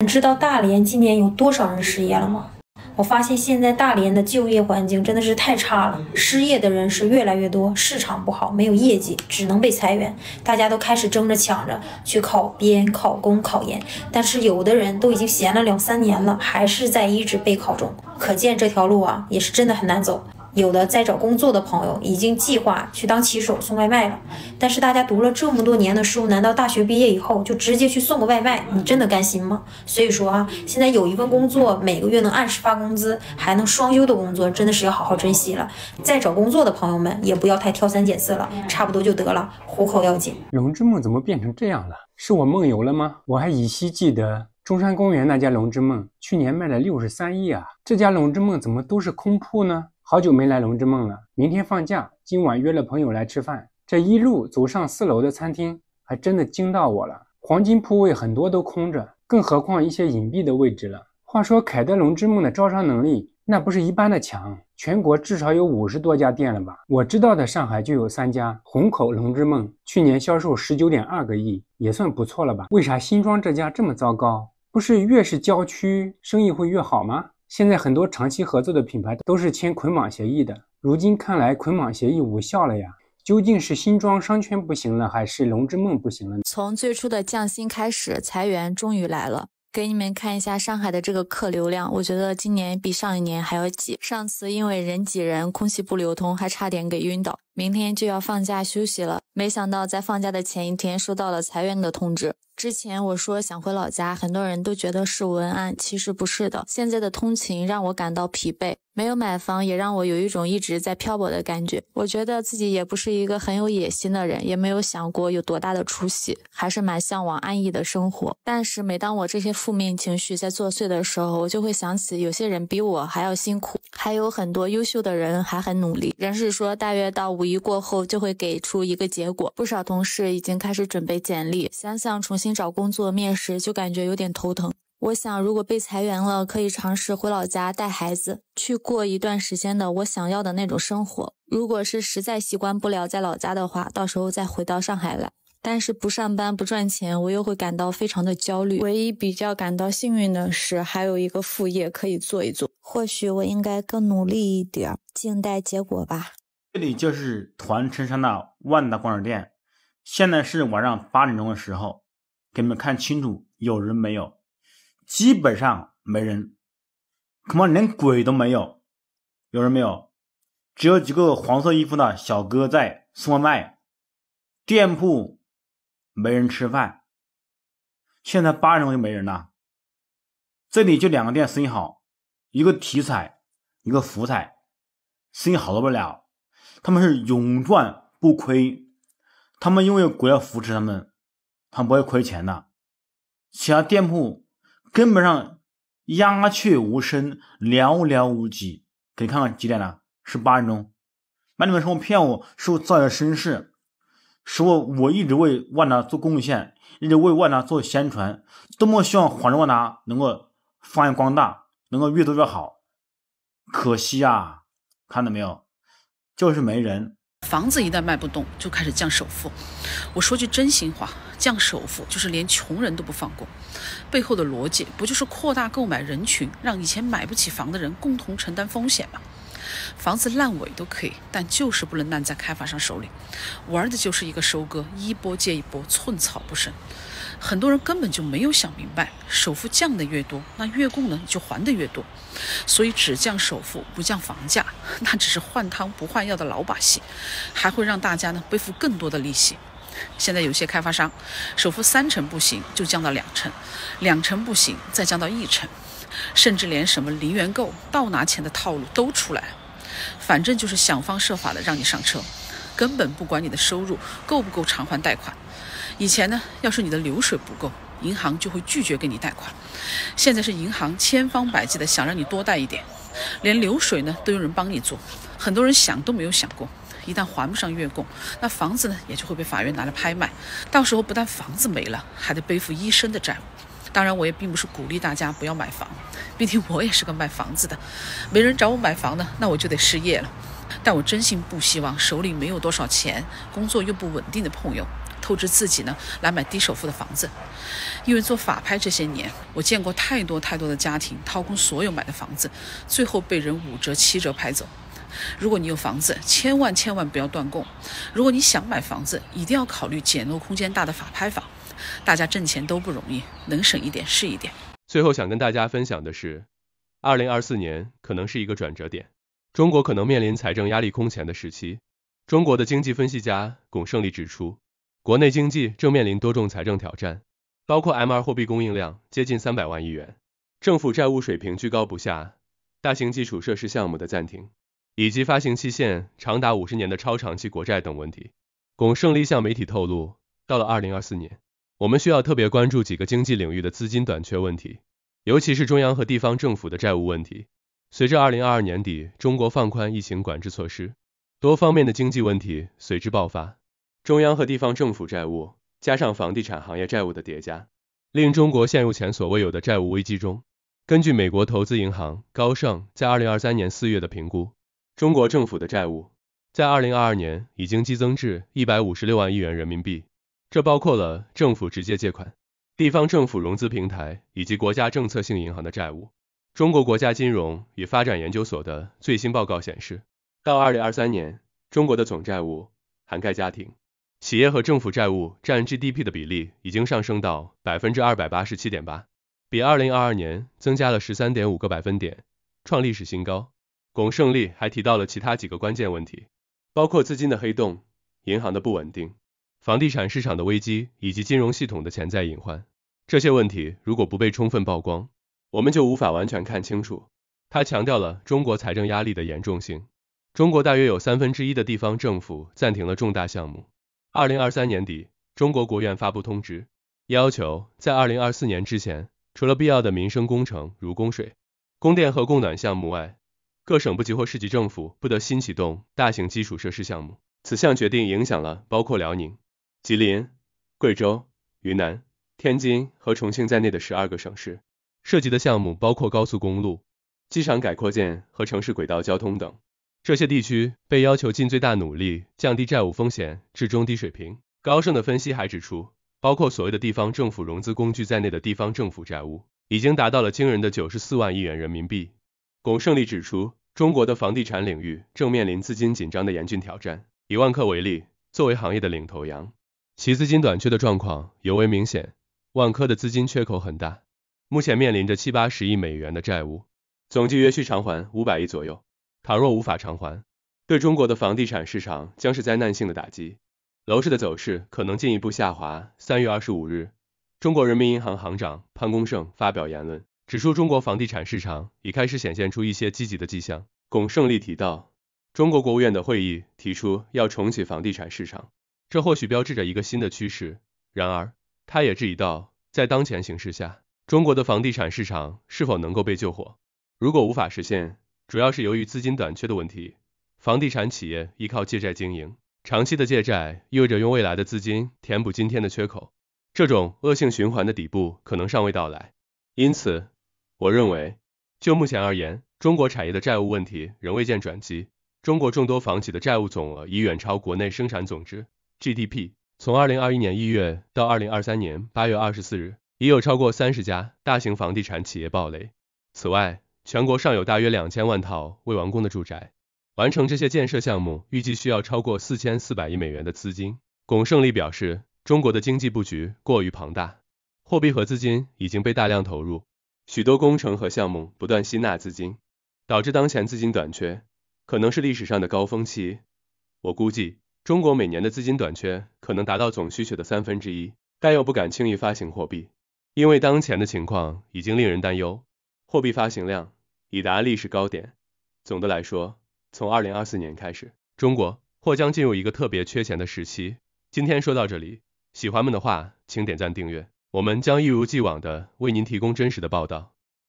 你知道大连今年有多少人失业了吗？我发现现在大连的就业环境真的是太差了，失业的人是越来越多，市场不好，没有业绩，只能被裁员。大家都开始争着抢着去考编、考公、考研，但是有的人都已经闲了两三年了，还是在一直备考中。可见这条路啊，也是真的很难走。有的在找工作的朋友已经计划去当骑手送外卖了，但是大家读了这么多年的书，难道大学毕业以后就直接去送个外卖？你真的甘心吗？所以说啊，现在有一份工作，每个月能按时发工资，还能双休的工作，真的是要好好珍惜了。在找工作的朋友们也不要太挑三拣四了，差不多就得了，糊口要紧。龙之梦怎么变成这样了？是我梦游了吗？我还依稀记得中山公园那家龙之梦，去年卖了六十三亿啊，这家龙之梦怎么都是空铺呢？好久没来龙之梦了，明天放假，今晚约了朋友来吃饭。这一路走上四楼的餐厅，还真的惊到我了。黄金铺位很多都空着，更何况一些隐蔽的位置了。话说凯德龙之梦的招商能力，那不是一般的强，全国至少有五十多家店了吧？我知道的，上海就有三家。虹口龙之梦去年销售十九点二个亿，也算不错了吧？为啥新庄这家这么糟糕？不是越是郊区生意会越好吗？现在很多长期合作的品牌都是签捆绑协议的，如今看来捆绑协议无效了呀？究竟是新装商圈不行了，还是龙之梦不行了？从最初的降薪开始，裁员终于来了。给你们看一下上海的这个客流量，我觉得今年比上一年还要挤。上次因为人挤人，空气不流通，还差点给晕倒。明天就要放假休息了，没想到在放假的前一天收到了裁员的通知。之前我说想回老家，很多人都觉得是文案，其实不是的。现在的通勤让我感到疲惫。没有买房，也让我有一种一直在漂泊的感觉。我觉得自己也不是一个很有野心的人，也没有想过有多大的出息，还是蛮向往安逸的生活。但是每当我这些负面情绪在作祟的时候，我就会想起有些人比我还要辛苦，还有很多优秀的人还很努力。人事说，大约到五一过后就会给出一个结果。不少同事已经开始准备简历，想想重新找工作面试，就感觉有点头疼。我想，如果被裁员了，可以尝试回老家带孩子，去过一段时间的我想要的那种生活。如果是实在习惯不了在老家的话，到时候再回到上海来。但是不上班不赚钱，我又会感到非常的焦虑。唯一比较感到幸运的是，还有一个副业可以做一做。或许我应该更努力一点，静待结果吧。这里就是团城山的万达广场店，现在是晚上八点钟的时候，给你们看清楚有人没有。基本上没人，恐怕连鬼都没有。有人没有？只有几个黄色衣服的小哥在送外卖。店铺没人吃饭，现在八点钟就没人了。这里就两个店生意好，一个体彩，一个福彩，生意好到不了。他们是永赚不亏，他们因为国家扶持他们，他们不会亏钱的。其他店铺。根本上鸦雀无声，寥寥无几。可以看看几点了？十八点钟。那你们说我骗我，说我造谣生事，说我我一直为万达做贡献，一直为万达做宣传，多么希望华润万达能够发扬光大，能够越做越好。可惜啊，看到没有，就是没人。房子一旦卖不动，就开始降首付。我说句真心话，降首付就是连穷人都不放过。背后的逻辑不就是扩大购买人群，让以前买不起房的人共同承担风险吗？房子烂尾都可以，但就是不能烂在开发商手里。玩的就是一个收割，一波接一波，寸草不生。很多人根本就没有想明白，首付降的越多，那月供呢就还的越多。所以只降首付不降房价，那只是换汤不换药的老把戏，还会让大家呢背负更多的利息。现在有些开发商，首付三成不行就降到两成，两成不行再降到一成，甚至连什么零元购倒拿钱的套路都出来，反正就是想方设法的让你上车，根本不管你的收入够不够偿还贷款。以前呢，要是你的流水不够，银行就会拒绝给你贷款。现在是银行千方百计的想让你多贷一点，连流水呢都有人帮你做。很多人想都没有想过，一旦还不上月供，那房子呢也就会被法院拿来拍卖。到时候不但房子没了，还得背负一生的债务。当然，我也并不是鼓励大家不要买房，毕竟我也是个卖房子的，没人找我买房呢，那我就得失业了。但我真心不希望手里没有多少钱，工作又不稳定的朋友。透支自己呢，来买低首付的房子，因为做法拍这些年，我见过太多太多的家庭掏空所有买的房子，最后被人五折七折拍走。如果你有房子，千万千万不要断供。如果你想买房子，一定要考虑简陋空间大的法拍房。大家挣钱都不容易，能省一点是一点。最后想跟大家分享的是，二零二四年可能是一个转折点，中国可能面临财政压力空前的时期。中国的经济分析家巩胜利指出。国内经济正面临多重财政挑战，包括 M2 货币供应量接近三百万亿元，政府债务水平居高不下，大型基础设施项目的暂停，以及发行期限长达五十年的超长期国债等问题。巩胜利向媒体透露，到了2024年，我们需要特别关注几个经济领域的资金短缺问题，尤其是中央和地方政府的债务问题。随着2022年底中国放宽疫情管制措施，多方面的经济问题随之爆发。中央和地方政府债务加上房地产行业债务的叠加，令中国陷入前所未有的债务危机中。根据美国投资银行高盛在二零二三年四月的评估，中国政府的债务在二零二二年已经激增至一百五十六万亿元人民币，这包括了政府直接借款、地方政府融资平台以及国家政策性银行的债务。中国国家金融与发展研究所的最新报告显示，到二零二三年，中国的总债务涵盖家庭。企业和政府债务占 GDP 的比例已经上升到百分之二百八十七点八，比二零二二年增加了十三点五个百分点，创历史新高。巩胜利还提到了其他几个关键问题，包括资金的黑洞、银行的不稳定、房地产市场的危机以及金融系统的潜在隐患。这些问题如果不被充分曝光，我们就无法完全看清楚。他强调了中国财政压力的严重性。中国大约有三分之一的地方政府暂停了重大项目。二零二三年底，中国国务院发布通知，要求在二零二四年之前，除了必要的民生工程如供水、供电和供暖项目外，各省部级或市级政府不得新启动大型基础设施项目。此项决定影响了包括辽宁、吉林、贵州、云南、天津和重庆在内的十二个省市，涉及的项目包括高速公路、机场改扩建和城市轨道交通等。这些地区被要求尽最大努力降低债务风险至中低水平。高盛的分析还指出，包括所谓的地方政府融资工具在内的地方政府债务，已经达到了惊人的九十四万亿元人民币。巩胜利指出，中国的房地产领域正面临资金紧张的严峻挑战。以万科为例，作为行业的领头羊，其资金短缺的状况尤为明显。万科的资金缺口很大，目前面临着七八十亿美元的债务，总计约需偿还五百亿左右。倘若无法偿还，对中国的房地产市场将是灾难性的打击，楼市的走势可能进一步下滑。三月二十五日，中国人民银行行长潘功胜发表言论，指出中国房地产市场已开始显现出一些积极的迹象。龚胜利提到，中国国务院的会议提出要重启房地产市场，这或许标志着一个新的趋势。然而，他也质疑到，在当前形势下，中国的房地产市场是否能够被救火？如果无法实现，主要是由于资金短缺的问题，房地产企业依靠借债经营，长期的借债意味着用未来的资金填补今天的缺口，这种恶性循环的底部可能尚未到来。因此，我认为就目前而言，中国产业的债务问题仍未见转机。中国众多房企的债务总额已远超国内生产总值 （GDP）。从二零二一年一月到二零二三年八月二十四日，已有超过三十家大型房地产企业暴雷。此外，全国尚有大约两千万套未完工的住宅，完成这些建设项目预计需要超过四千四百亿美元的资金。巩胜利表示，中国的经济布局过于庞大，货币和资金已经被大量投入，许多工程和项目不断吸纳资金，导致当前资金短缺可能是历史上的高峰期。我估计，中国每年的资金短缺可能达到总需求的三分之一，但又不敢轻易发行货币，因为当前的情况已经令人担忧，货币发行量。已达历史高点。总的来说，从2024年开始，中国或将进入一个特别缺钱的时期。今天说到这里，喜欢们的话，请点赞订阅，我们将一如既往的为您提供真实的报道。